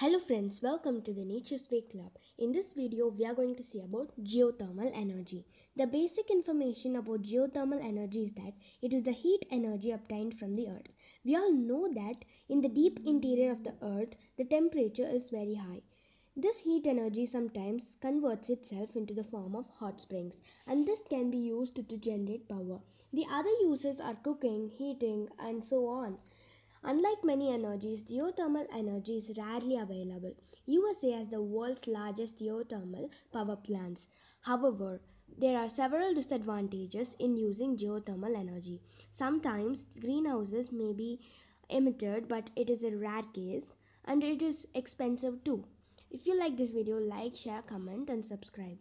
Hello friends, welcome to the Nature's Way Club. In this video, we are going to see about geothermal energy. The basic information about geothermal energy is that it is the heat energy obtained from the earth. We all know that in the deep interior of the earth, the temperature is very high. This heat energy sometimes converts itself into the form of hot springs and this can be used to generate power. The other uses are cooking, heating and so on. Unlike many energies, geothermal energy is rarely available. USA has the world's largest geothermal power plants. However, there are several disadvantages in using geothermal energy. Sometimes greenhouses may be emitted but it is a rare case and it is expensive too. If you like this video, like, share, comment and subscribe.